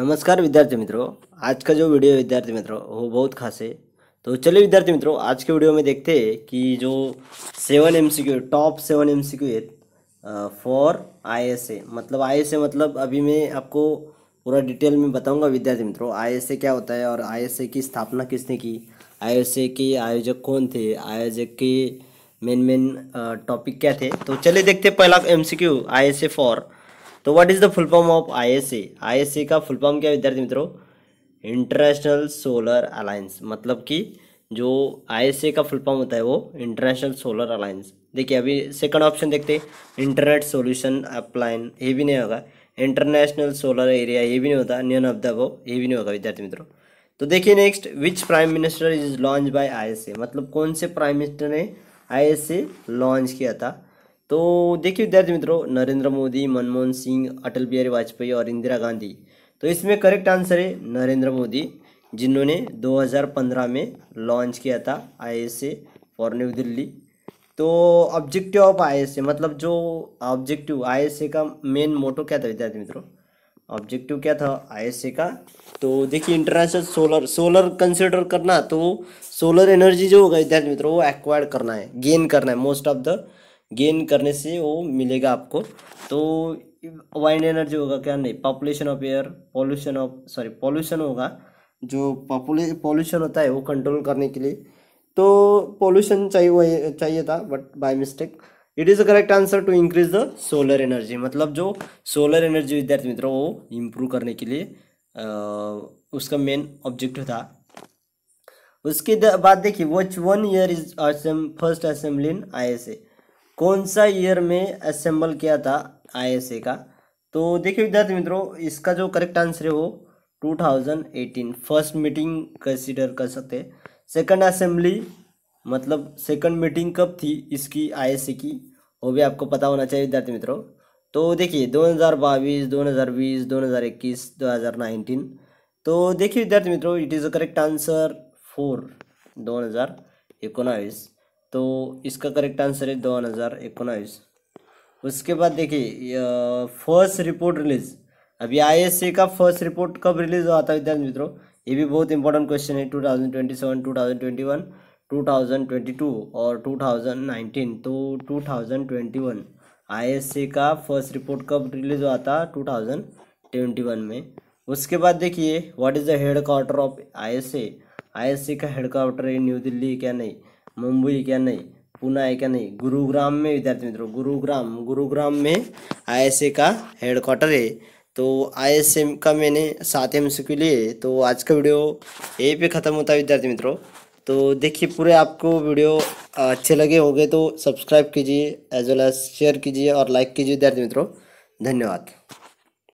नमस्कार विद्यार्थी मित्रों आज का जो वीडियो है विद्यार्थी मित्रों वो बहुत खास है तो चलिए विद्यार्थी मित्रों आज के वीडियो में देखते हैं कि जो seven M C Q top seven M C Q है फॉर आई एस ए मतलब आई एस ए मतलब अभी मैं आपको पूरा डिटेल में बताऊंगा विद्यार्थी मित्रों आई क्या होता है और आई की स्थापना किसने की आई के आयोजक कौन थे आयोजक के मेन मेन टॉपिक क्या थे तो चलिए देखते पहला M C Q I for तो what is the full form of ISA ISA का फुल फॉर्म क्या विद्यार्थी मित्रों इंटरनेशनल सोलर अलायंस मतलब कि जो आईएसए का फुल फॉर्म होता है वो इंटरनेशनल सोलर अलायंस देखिए अभी सेकंड ऑप्शन देखते इंटरनेट सोल्यूशन अपलाइन ये भी नहीं होगा इंटरनेशनल सोलर एरिया ये भी नहीं होता नियन ऑफ द वो ये भी नहीं होगा विद्यार्थी मित्रों तो देखिए next which prime minister is launch by ISA मतलब कौन से प्राइम मिनिस्टर ने आईएसए लॉन्च किया था तो देखिए विद्यार्थी मित्रों नरेंद्र मोदी मनमोहन सिंह अटल बिहारी वाजपेयी और इंदिरा गांधी तो इसमें करेक्ट आंसर है नरेंद्र मोदी जिन्होंने 2015 में लॉन्च किया था आईएसए फॉर न्यू दिल्ली तो ऑब्जेक्टिव ऑफ आईएसए मतलब जो ऑब्जेक्टिव आईएसए का मेन मोटो क्या था विद्यार्थी मित्रों ऑब्जेक्टिव क्या था आईएसए का तो देखिए इंटरनेशनल सोलर सोलर कंसिडर करना तो सोलर एनर्जी जो होगा विद्यार्थी मित्रों वो एक्वायर करना है गेन करना है मोस्ट ऑफ द गेन करने से वो मिलेगा आपको तो वाइंड एनर्जी होगा क्या नहीं population of air pollution of sorry pollution होगा जो पॉपुले पॉल्यूशन होता है वो कंट्रोल करने के लिए तो पॉल्यूशन चाहिए चाहिए था but by mistake it is a correct answer to increase the solar energy मतलब जो सोलर एनर्जी विद्यार्थी मित्रों वो इम्प्रूव करने के लिए आ, उसका मेन ऑब्जेक्ट था उसके बाद देखिए which one year is first assembly in I S A कौन सा ईयर में असेंबल किया था आईएसए का तो देखिए विद्यार्थी मित्रों इसका जो करेक्ट आंसर है वो 2018 फर्स्ट मीटिंग कंसिडर कर सकते हैं सेकंड असेंबली मतलब सेकंड मीटिंग कब थी इसकी आईएसए की वो भी आपको पता होना चाहिए विद्यार्थी मित्रों तो देखिए 2022 2020 2021 2019 तो देखिए विद्यार्थी मित्रों it is a correct answer four दो हज़ार इकोनाइस तो इसका करेक्ट आंसर है दो हज़ार इक्कीस उसके बाद देखिए फर्स्ट रिपोर्ट रिलीज अभी आई का फर्स्ट रिपोर्ट कब रिलीज हुआ था विद्यार्थी मित्रों ये भी बहुत इंपॉर्टेंट क्वेश्चन है टू थाउजेंड 2022 और 2019 तो 2021 आईएससी का फर्स्ट रिपोर्ट कब रिलीज हुआ था 2021 में उसके बाद देखिए what is the head quarter of ISC ISC का हेड क्वार्टर है न्यू दिल्ली क्या नहीं मुंबई क्या नहीं पुणे है क्या नहीं गुरुग्राम में विद्यार्थी मित्रों गुरुग्राम गुरुग्राम में आई का हेडक्वार्टर है तो आई का मैंने सात एम सी लिए तो आज का वीडियो यहीं पे ख़त्म होता है विद्यार्थी मित्रों तो देखिए पूरे आपको वीडियो अच्छे लगे होंगे तो सब्सक्राइब कीजिए एज वेल एज शेयर कीजिए और लाइक कीजिए विद्यार्थी मित्रों धन्यवाद